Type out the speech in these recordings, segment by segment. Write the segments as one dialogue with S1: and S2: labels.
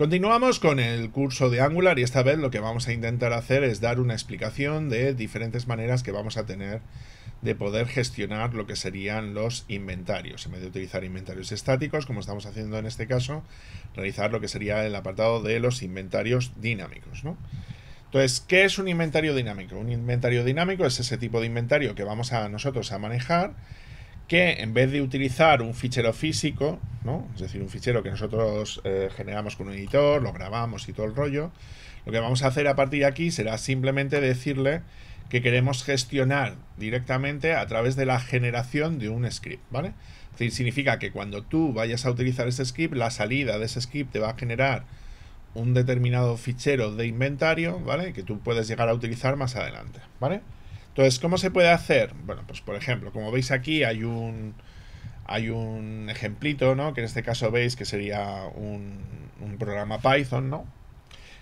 S1: Continuamos con el curso de Angular y esta vez lo que vamos a intentar hacer es dar una explicación de diferentes maneras que vamos a tener de poder gestionar lo que serían los inventarios. En vez de utilizar inventarios estáticos, como estamos haciendo en este caso, realizar lo que sería el apartado de los inventarios dinámicos. Entonces, ¿qué es un inventario dinámico? Un inventario dinámico es ese tipo de inventario que vamos a nosotros a manejar que en vez de utilizar un fichero físico, es decir, un fichero que nosotros eh, generamos con un editor, lo grabamos y todo el rollo, lo que vamos a hacer a partir de aquí será simplemente decirle que queremos gestionar directamente a través de la generación de un script, ¿vale? Es decir, significa que cuando tú vayas a utilizar ese script, la salida de ese script te va a generar un determinado fichero de inventario, ¿vale? Que tú puedes llegar a utilizar más adelante, ¿vale? Entonces, ¿cómo se puede hacer? Bueno, pues por ejemplo, como veis aquí hay un, hay un ejemplito, ¿no? Que en este caso veis que sería un, programa Python, ¿no?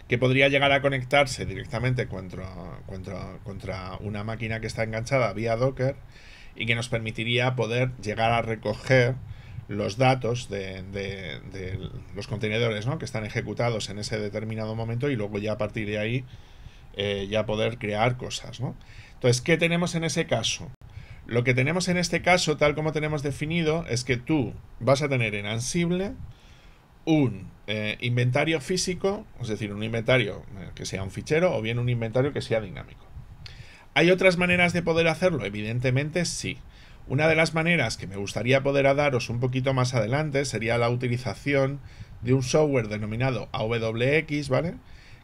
S1: Que podría llegar a conectarse directamente contra, contra, una máquina que está enganchada vía Docker y que nos permitiría poder llegar a recoger los datos de, de, los contenedores ¿no? que están ejecutados en ese determinado momento y luego ya a partir de ahí eh, ya poder crear cosas. ¿no? Entonces, ¿qué tenemos en ese caso? Lo que tenemos en este caso, tal como tenemos definido, es que tú vas a tener en Ansible un eh, inventario físico, es decir, un inventario eh, que sea un fichero o bien un inventario que sea dinámico. ¿Hay otras maneras de poder hacerlo? Evidentemente sí. Una de las maneras que me gustaría poder daros un poquito más adelante sería la utilización de un software denominado AWX, ¿vale?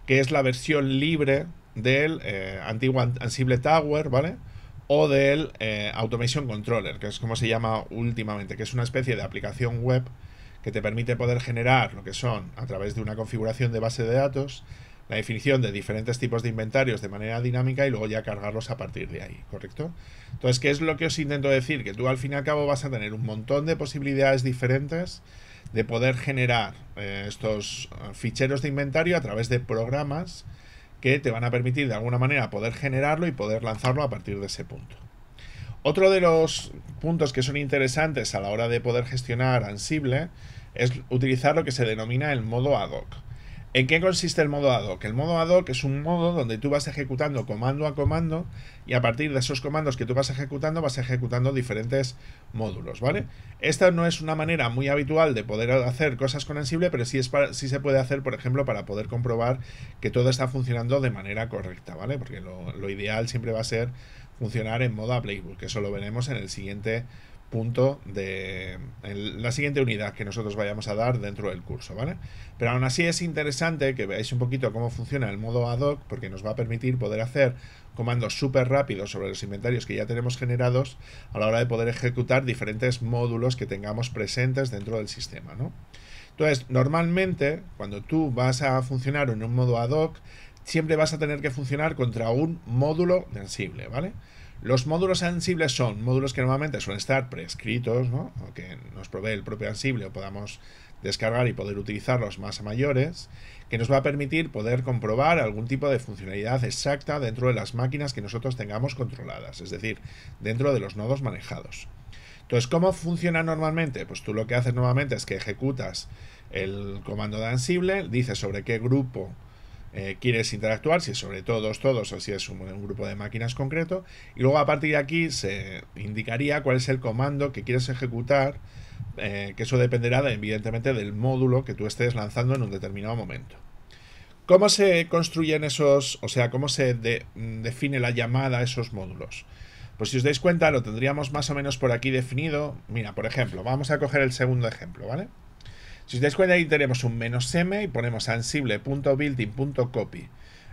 S1: Que es la versión libre del eh, antiguo Ansible Tower, ¿vale? O del eh, Automation Controller, que es como se llama últimamente, que es una especie de aplicación web que te permite poder generar lo que son, a través de una configuración de base de datos, la definición de diferentes tipos de inventarios de manera dinámica y luego ya cargarlos a partir de ahí, ¿correcto? Entonces, ¿qué es lo que os intento decir? Que tú al fin y al cabo vas a tener un montón de posibilidades diferentes de poder generar eh, estos ficheros de inventario a través de programas que te van a permitir de alguna manera poder generarlo y poder lanzarlo a partir de ese punto. Otro de los puntos que son interesantes a la hora de poder gestionar Ansible es utilizar lo que se denomina el modo ad hoc. ¿En qué consiste el modo ad hoc? El modo ad hoc es un modo donde tú vas ejecutando comando a comando y a partir de esos comandos que tú vas ejecutando vas ejecutando diferentes módulos, ¿vale? Esta no es una manera muy habitual de poder hacer cosas con Ansible, pero sí, es se puede hacer, por ejemplo, para poder comprobar que todo está funcionando de manera correcta, ¿vale? Porque lo, ideal siempre va a ser funcionar en modo a playbook, que eso lo veremos en el siguiente punto de la siguiente unidad que nosotros vayamos a dar dentro del curso, ¿vale? Pero aún así es interesante que veáis un poquito cómo funciona el modo ad hoc porque nos va a permitir poder hacer comandos súper rápidos sobre los inventarios que ya tenemos generados a la hora de poder ejecutar diferentes módulos que tengamos presentes dentro del sistema, ¿no? Entonces, normalmente, cuando tú vas a funcionar en un modo ad hoc, siempre vas a tener que funcionar contra un módulo sensible, ¿vale? Los módulos Ansible son módulos que normalmente suelen estar prescritos, que nos provee el propio Ansible, o podamos descargar y poder utilizarlos más a mayores, que nos va a permitir poder comprobar algún tipo de funcionalidad exacta dentro de las máquinas que nosotros tengamos controladas, es decir, dentro de los nodos manejados. Entonces, ¿cómo funciona normalmente? Pues tú lo que haces normalmente es que ejecutas el comando de Ansible, dices sobre qué grupo eh, quieres interactuar, si es sobre todos, todos, o si es un, grupo de máquinas concreto. Y luego a partir de aquí se indicaría cuál es el comando que quieres ejecutar, eh, que eso dependerá evidentemente del módulo que tú estés lanzando en un determinado momento. ¿Cómo se construyen esos, o sea, cómo se mm, define la llamada a esos módulos? Pues si os dais cuenta, lo tendríamos más o menos por aquí definido. Mira, por ejemplo, vamos a coger el segundo ejemplo, ¿vale? Si os dais cuenta, ahí tenemos un menos M y ponemos ansible.building.copy.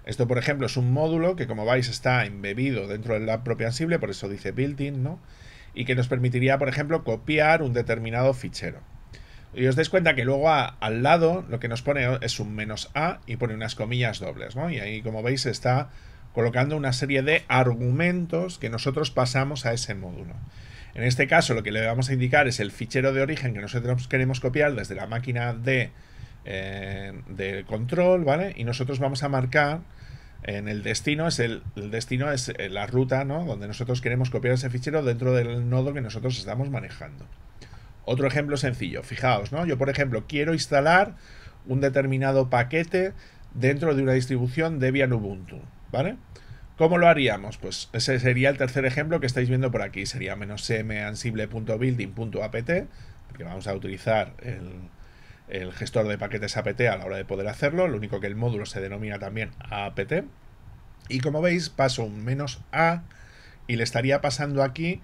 S1: Esto, por ejemplo, es un módulo que, como veis, está embebido dentro de la propia Ansible, por eso dice building, ¿no? Y que nos permitiría, por ejemplo, copiar un determinado fichero. Y os dais cuenta que luego al lado lo que nos pone es un menos A y pone unas comillas dobles, ¿no? Y ahí, como veis, está colocando una serie de argumentos que nosotros pasamos a ese módulo. En este caso lo que le vamos a indicar es el fichero de origen que nosotros queremos copiar desde la máquina de, eh, control, ¿vale? Y nosotros vamos a marcar en el destino, es el, destino es eh, la ruta, ¿no? Donde nosotros queremos copiar ese fichero dentro del nodo que nosotros estamos manejando. Otro ejemplo sencillo, fijaos, ¿no? Yo, por ejemplo, quiero instalar un determinado paquete dentro de una distribución Debian Ubuntu, ¿vale? vale ¿Cómo lo haríamos? Pues ese sería el tercer ejemplo que estáis viendo por aquí. Sería -cmansible.building.apt, porque vamos a utilizar el, el, gestor de paquetes apt a la hora de poder hacerlo. Lo único que el módulo se denomina también apt. Y como veis, paso un menos a y le estaría pasando aquí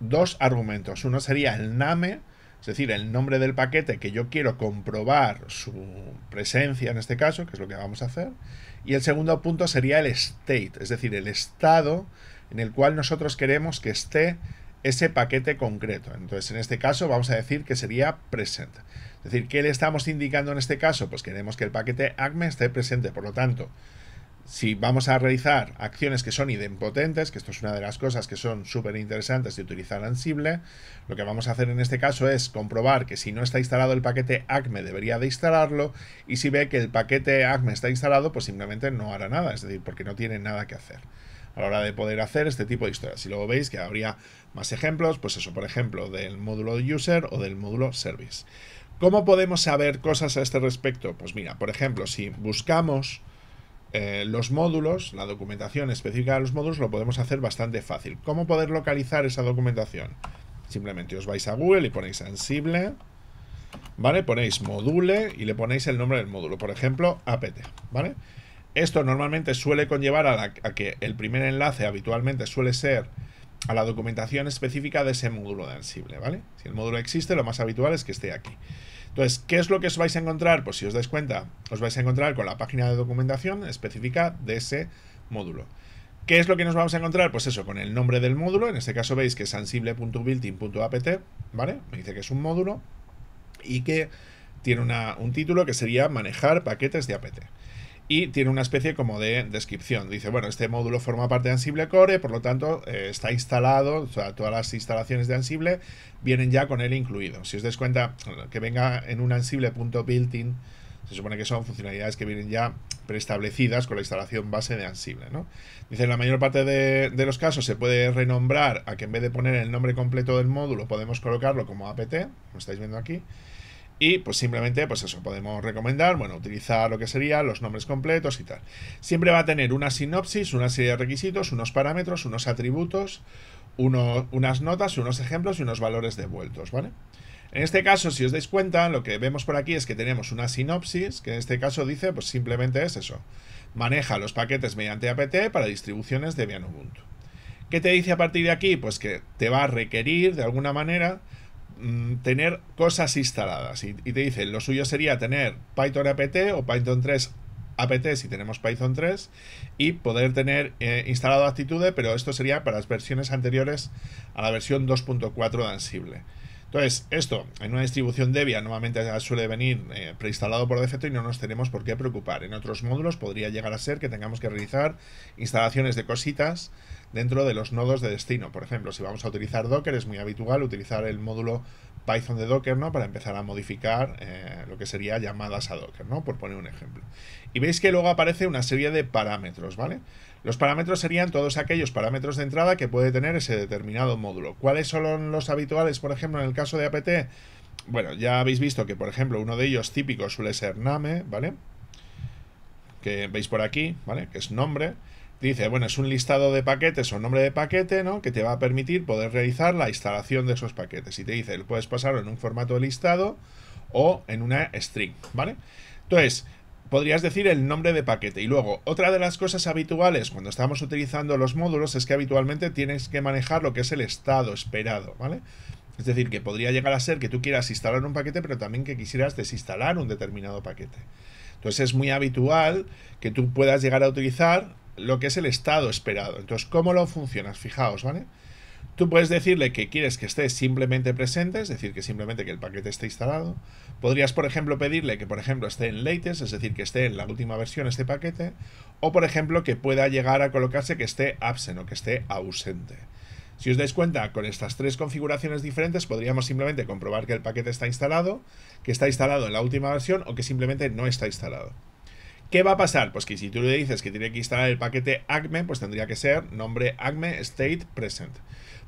S1: dos argumentos. Uno sería el name, es decir, el nombre del paquete que yo quiero comprobar su presencia en este caso, que es lo que vamos a hacer. Y el segundo punto sería el state, es decir, el estado en el cual nosotros queremos que esté ese paquete concreto. Entonces, en este caso vamos a decir que sería present. Es decir, ¿qué le estamos indicando en este caso? Pues queremos que el paquete ACME esté presente. Por lo tanto, si vamos a realizar acciones que son idempotentes, que esto es una de las cosas que son súper interesantes de utilizar Ansible, lo que vamos a hacer en este caso es comprobar que si no está instalado el paquete ACME debería de instalarlo y si ve que el paquete ACME está instalado pues simplemente no hará nada, es decir, porque no tiene nada que hacer a la hora de poder hacer este tipo de historias. Y luego veis que habría más ejemplos, pues eso, por ejemplo, del módulo user o del módulo service. ¿Cómo podemos saber cosas a este respecto? Pues mira, por ejemplo, si buscamos eh, los módulos, la documentación específica de los módulos, lo podemos hacer bastante fácil. ¿Cómo poder localizar esa documentación? Simplemente os vais a Google y ponéis Ansible, ¿vale? Ponéis module y le ponéis el nombre del módulo, por ejemplo, apt, ¿vale? Esto normalmente suele conllevar a, que el primer enlace habitualmente suele ser a la documentación específica de ese módulo de Ansible, ¿vale? Si el módulo existe, lo más habitual es que esté aquí. Entonces, ¿qué es lo que os vais a encontrar? Pues si os dais cuenta, os vais a encontrar con la página de documentación específica de ese módulo. ¿Qué es lo que nos vamos a encontrar? Pues eso, con el nombre del módulo, en este caso veis que es sensiblebuilt ¿vale? Me dice que es un módulo y que tiene un título que sería manejar paquetes de apt y tiene una especie como de descripción. Dice, bueno, este módulo forma parte de Ansible Core, por lo tanto eh, está instalado, o sea, todas las instalaciones de Ansible vienen ya con él incluido. Si os dais cuenta, que venga en un ansible.built-in, se supone que son funcionalidades que vienen ya preestablecidas con la instalación base de Ansible. ¿no? Dice, en la mayor parte de, de los casos se puede renombrar a que en vez de poner el nombre completo del módulo podemos colocarlo como apt, como estáis viendo aquí. Y pues simplemente, pues eso, podemos recomendar, bueno, utilizar lo que serían los nombres completos y tal. Siempre va a tener una sinopsis, una serie de requisitos, unos parámetros, unos atributos, unas notas, unos ejemplos y unos valores devueltos, ¿vale? En este caso, si os dais cuenta, lo que vemos por aquí es que tenemos una sinopsis, que en este caso dice, pues simplemente es eso. Maneja los paquetes mediante apt para distribuciones de Debian Ubuntu. ¿Qué te dice a partir de aquí? Pues que te va a requerir, de alguna manera, Mm, tener cosas instaladas. Y, te dicen, lo suyo sería tener Python apt o Python 3 apt si tenemos Python 3 y poder tener eh, instalado Actitude, pero esto sería para las versiones anteriores a la versión 2.4 de Ansible. Entonces, esto en una distribución Debian normalmente suele venir eh, preinstalado por defecto y no nos tenemos por qué preocupar. En otros módulos podría llegar a ser que tengamos que realizar instalaciones de cositas dentro de los nodos de destino. Por ejemplo, si vamos a utilizar Docker, es muy habitual utilizar el módulo Python de Docker, ¿no? Para empezar a modificar eh, lo que sería llamadas a Docker, ¿no? Por poner un ejemplo. Y veis que luego aparece una serie de parámetros, ¿vale? Los parámetros serían todos aquellos parámetros de entrada que puede tener ese determinado módulo. ¿Cuáles son los habituales, por ejemplo, en el caso de APT? Bueno, ya habéis visto que, por ejemplo, uno de ellos típico suele ser name, ¿vale? Que veis por aquí, ¿vale? Que es nombre. Dice, bueno, es un listado de paquetes o nombre de paquete, ¿no? Que te va a permitir poder realizar la instalación de esos paquetes. Y te dice, puedes pasarlo en un formato de listado o en una string, ¿vale? Entonces, podrías decir el nombre de paquete. Y luego, otra de las cosas habituales cuando estamos utilizando los módulos es que habitualmente tienes que manejar lo que es el estado esperado, ¿vale? Es decir, que podría llegar a ser que tú quieras instalar un paquete, pero también que quisieras desinstalar un determinado paquete. Entonces es muy habitual que tú puedas llegar a utilizar lo que es el estado esperado. Entonces, ¿cómo lo funcionas? Fijaos, ¿vale? Tú puedes decirle que quieres que esté simplemente presente, es decir, que simplemente que el paquete esté instalado. Podrías, por ejemplo, pedirle que, por ejemplo, esté en latest, es decir, que esté en la última versión este paquete. O, por ejemplo, que pueda llegar a colocarse que esté absent o que esté ausente. Si os dais cuenta, con estas tres configuraciones diferentes podríamos simplemente comprobar que el paquete está instalado, que está instalado en la última versión o que simplemente no está instalado. ¿Qué va a pasar? Pues que si tú le dices que tiene que instalar el paquete ACME, pues tendría que ser nombre ACME state present.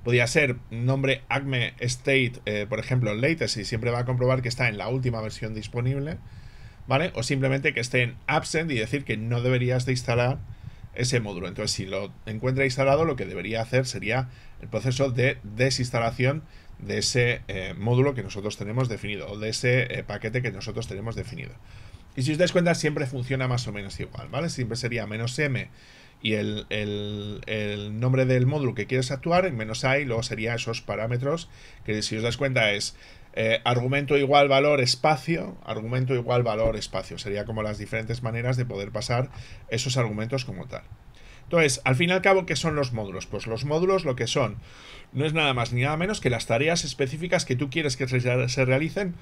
S1: Podría ser nombre ACME state, eh, por ejemplo, y siempre va a comprobar que está en la última versión disponible, ¿vale? O simplemente que esté en absent y decir que no deberías de instalar ese módulo. Entonces, si lo encuentra instalado, lo que debería hacer sería el proceso de desinstalación de ese eh, módulo que nosotros tenemos definido, o de ese eh, paquete que nosotros tenemos definido. Y si os dais cuenta, siempre funciona más o menos igual, ¿vale? Siempre sería menos m y el, nombre del módulo que quieres actuar, menos a, y luego sería esos parámetros, que si os dais cuenta es eh, argumento igual valor espacio, argumento igual valor espacio. Sería como las diferentes maneras de poder pasar esos argumentos como tal. Entonces, al fin y al cabo, ¿qué son los módulos? Pues los módulos lo que son no es nada más ni nada menos que las tareas específicas que tú quieres que se realicen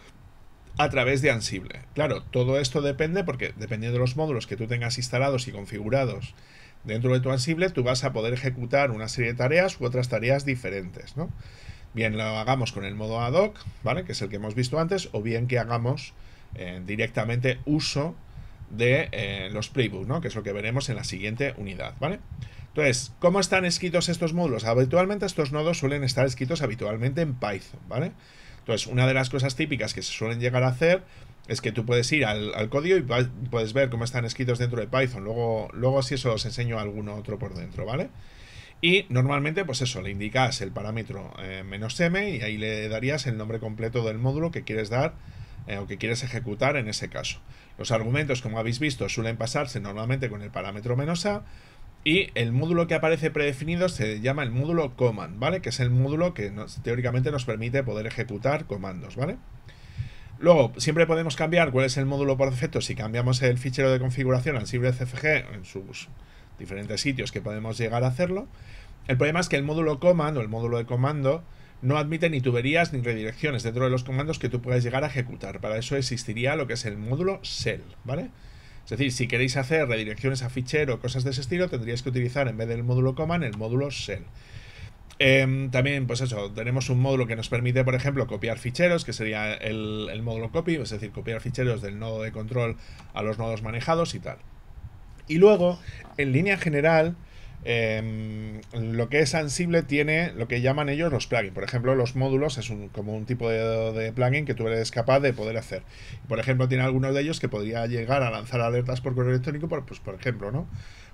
S1: a través de Ansible. Claro, todo esto depende porque dependiendo de los módulos que tú tengas instalados y configurados dentro de tu Ansible, tú vas a poder ejecutar una serie de tareas u otras tareas diferentes, ¿no? Bien lo hagamos con el modo ad hoc, ¿vale? Que es el que hemos visto antes, o bien que hagamos eh, directamente uso de eh, los playbooks, ¿no? Que es lo que veremos en la siguiente unidad, ¿vale? Entonces, ¿cómo están escritos estos módulos? Habitualmente estos nodos suelen estar escritos habitualmente en Python, ¿vale? Entonces, una de las cosas típicas que se suelen llegar a hacer es que tú puedes ir al, código y puedes ver cómo están escritos dentro de Python. Luego, luego si eso os enseño alguno otro por dentro, ¿vale? Y normalmente, pues eso, le indicas el parámetro eh, menos "-m", y ahí le darías el nombre completo del módulo que quieres dar eh, o que quieres ejecutar en ese caso. Los argumentos, como habéis visto, suelen pasarse normalmente con el parámetro menos "-a", y el módulo que aparece predefinido se llama el módulo command, ¿vale? Que es el módulo que teóricamente nos permite poder ejecutar comandos, ¿vale? Luego, siempre podemos cambiar cuál es el módulo por defecto si cambiamos el fichero de configuración al CFG en sus diferentes sitios que podemos llegar a hacerlo. El problema es que el módulo command o el módulo de comando no admite ni tuberías ni redirecciones dentro de los comandos que tú puedas llegar a ejecutar. Para eso existiría lo que es el módulo shell, ¿vale? Es decir, si queréis hacer redirecciones a fichero, o cosas de ese estilo, tendríais que utilizar en vez del módulo command el módulo shell. Em, también, pues eso, tenemos un módulo que nos permite, por ejemplo, copiar ficheros, que sería el, el módulo copy, es decir, copiar ficheros del nodo de control a los nodos manejados y tal. Y luego, en línea general, Em, lo que es Ansible tiene lo que llaman ellos los plugins. Por ejemplo, los módulos es un, como un tipo de, plugin que tú eres capaz de poder hacer. Por ejemplo, tiene algunos de ellos que podría llegar a lanzar alertas por correo electrónico, por, pues, por ejemplo, ¿no?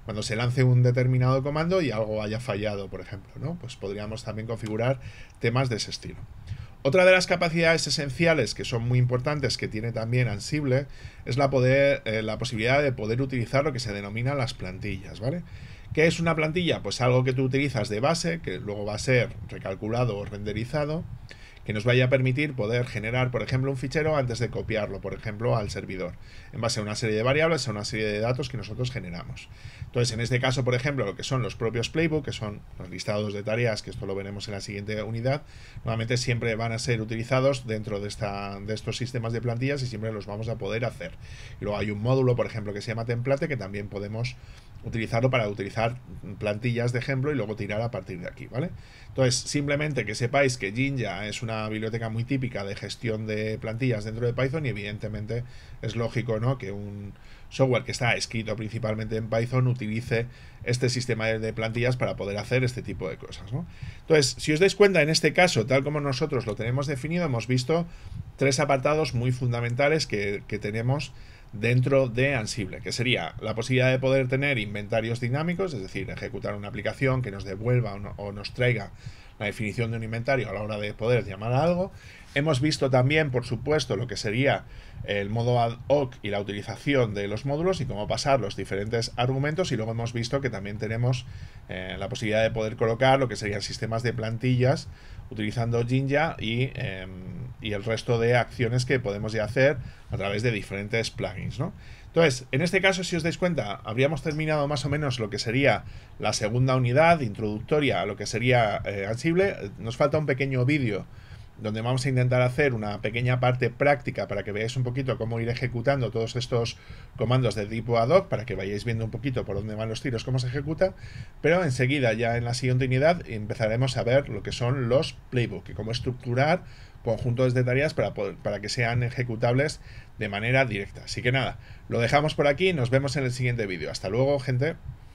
S1: Cuando se lance un determinado comando y algo haya fallado, por ejemplo, ¿no? Pues podríamos también configurar temas de ese estilo. Otra de las capacidades esenciales que son muy importantes que tiene también Ansible es la, poder, eh, la posibilidad de poder utilizar lo que se denomina las plantillas, ¿vale? ¿Qué es una plantilla? Pues algo que tú utilizas de base, que luego va a ser recalculado o renderizado, que nos vaya a permitir poder generar, por ejemplo, un fichero antes de copiarlo, por ejemplo, al servidor, en base a una serie de variables, a una serie de datos que nosotros generamos. Entonces, en este caso, por ejemplo, lo que son los propios playbook, que son los listados de tareas, que esto lo veremos en la siguiente unidad, nuevamente siempre van a ser utilizados dentro de, de estos sistemas de plantillas y siempre los vamos a poder hacer. Y luego hay un módulo, por ejemplo, que se llama template, que también podemos utilizarlo para utilizar plantillas de ejemplo y luego tirar a partir de aquí, ¿vale? Entonces, simplemente que sepáis que Jinja es una biblioteca muy típica de gestión de plantillas dentro de Python y evidentemente es lógico, ¿no? Que un software que está escrito principalmente en Python utilice este sistema de plantillas para poder hacer este tipo de cosas, Entonces, si os dais cuenta, en este caso, tal como nosotros lo tenemos definido, hemos visto tres apartados muy fundamentales que, que tenemos dentro de Ansible, que sería la posibilidad de poder tener inventarios dinámicos, es decir, ejecutar una aplicación que nos devuelva o, nos traiga la definición de un inventario a la hora de poder llamar algo. Hemos visto también, por supuesto, lo que sería el modo ad hoc y la utilización de los módulos y cómo pasar los diferentes argumentos. Y luego hemos visto que también tenemos eh, la posibilidad de poder colocar lo que serían sistemas de plantillas utilizando Jinja y, em, el resto de acciones que podemos hacer a través de diferentes plugins. Entonces, en este caso, si os dais cuenta, habríamos terminado más o menos lo que sería la segunda unidad introductoria a lo que sería eh, Ansible. Nos falta un pequeño vídeo donde vamos a intentar hacer una pequeña parte práctica para que veáis un poquito cómo ir ejecutando todos estos comandos de tipo ad hoc, para que vayáis viendo un poquito por dónde van los tiros, cómo se ejecuta, pero enseguida ya en la siguiente unidad empezaremos a ver lo que son los playbook y cómo estructurar conjuntos de tareas para, para que sean ejecutables de manera directa. Así que nada, lo dejamos por aquí, y nos vemos en el siguiente vídeo. Hasta luego, gente.